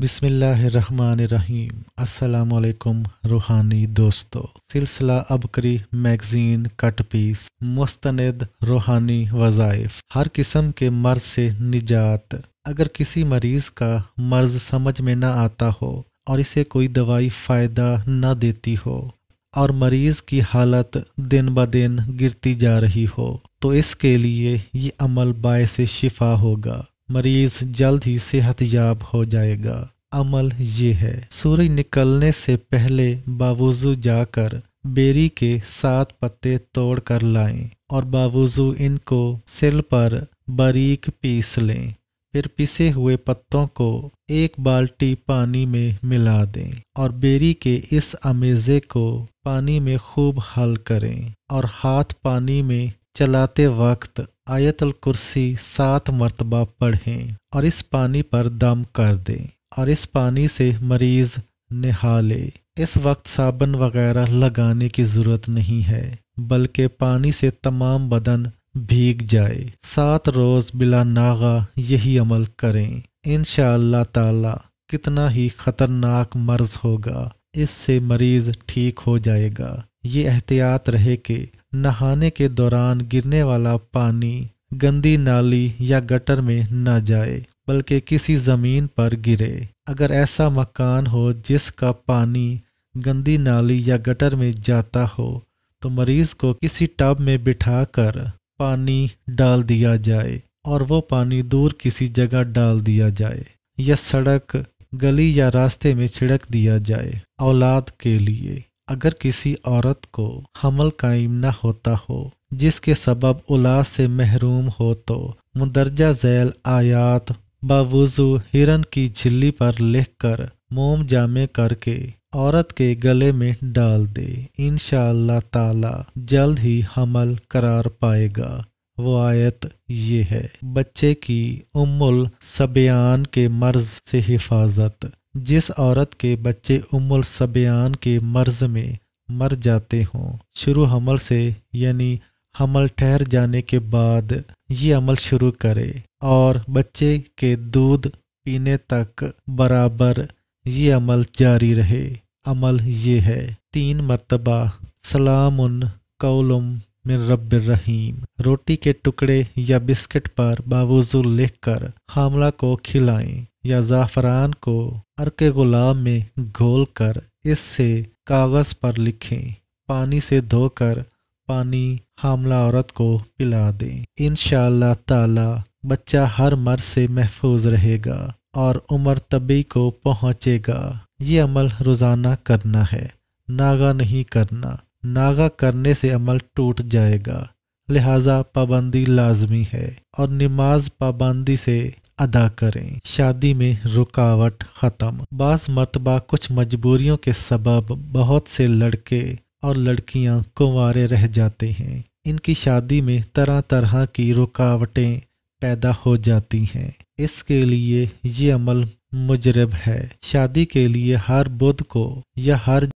बिसमीम असलकम रूहानी दोस्तों सिलसिला अबकरी मैगज़ीन कट पीस मुस्तनद रूहानी वज़ाइफ हर किस्म के मर्ज से निजात अगर किसी मरीज़ का मर्ज समझ में ना आता हो और इसे कोई दवाई फ़ायदा ना देती हो और मरीज़ की हालत दिन ब दिन गिरती जा रही हो तो इसके लिए ये अमल बायस शिफा होगा मरीज जल्द ही सेहत याब हो जाएगा अमल ये है सूरज निकलने से पहले बावजू जाकर बेरी के सात पत्ते तोड़ कर लाएं और बावजू इनको सिल पर बारीक पीस लें फिर पिसे हुए पत्तों को एक बाल्टी पानी में मिला दें और बेरी के इस अमेज़े को पानी में खूब हल करें और हाथ पानी में चलाते वक्त आयतल कुर्सी सात मरतबा पढ़ें और इस पानी पर दम कर दें और इस पानी से मरीज़ नहा ले इस वक्त साबन वगैरह लगाने की ज़रूरत नहीं है बल्कि पानी से तमाम बदन भीग जाए सात रोज़ बिला नागा यही अमल करें इन ताला कितना ही ख़तरनाक मर्ज़ होगा इससे मरीज़ ठीक हो जाएगा ये एहतियात रहे कि नहाने के दौरान गिरने वाला पानी गंदी नाली या गटर में न जाए बल्कि किसी ज़मीन पर गिरे अगर ऐसा मकान हो जिसका पानी गंदी नाली या गटर में जाता हो तो मरीज़ को किसी टब में बिठा कर पानी डाल दिया जाए और वो पानी दूर किसी जगह डाल दिया जाए या सड़क गली या रास्ते में छिड़क दिया जाए औलाद के लिए अगर किसी औरत को हमल कायम न होता हो जिसके सबब उलास से महरूम हो तो मुदरजा जैल आयात बावजू हिरन की झिल्ली पर लिख कर मोम जामे करके औरत के गले में डाल दे इनशाला ताला जल्द ही हमल करार पाएगा वो आयत ये है बच्चे की उमुल सबयान के मर्ज से हिफाजत जिस औरत के बच्चे उम्र सबियान के मर्ज में मर जाते हों शुरू हमल से यानी हमल ठहर जाने के बाद ये अमल शुरू करे और बच्चे के दूध पीने तक बराबर ये अमल जारी रहे अमल ये है तीन मरतबा सलाम कौलम मिन रब रहीम रोटी के टुकड़े या बिस्किट पर बावजू लिख कर हमला को खिलाएं या ज़ाफ़रान को अरके गुलाब में घोल कर इससे कागज़ पर लिखें पानी से धोकर पानी हामला औरत को पिला दें इन ताला बच्चा हर मर से महफूज रहेगा और उम्र तबी को पहुँचेगा ये अमल रोज़ाना करना है नागा नहीं करना नागा करने से अमल टूट जाएगा लिहाजा पाबंदी लाजमी है और नमाज पाबंदी से अदा करें शादी में रुकावट ख़त्म बास मतबा कुछ मजबूरियों के सबब बहुत से लड़के और लड़कियां कुंवारे रह जाते हैं इनकी शादी में तरह तरह की रुकावटें पैदा हो जाती हैं इसके लिए ये अमल मुजरब है शादी के लिए हर बुध को या हर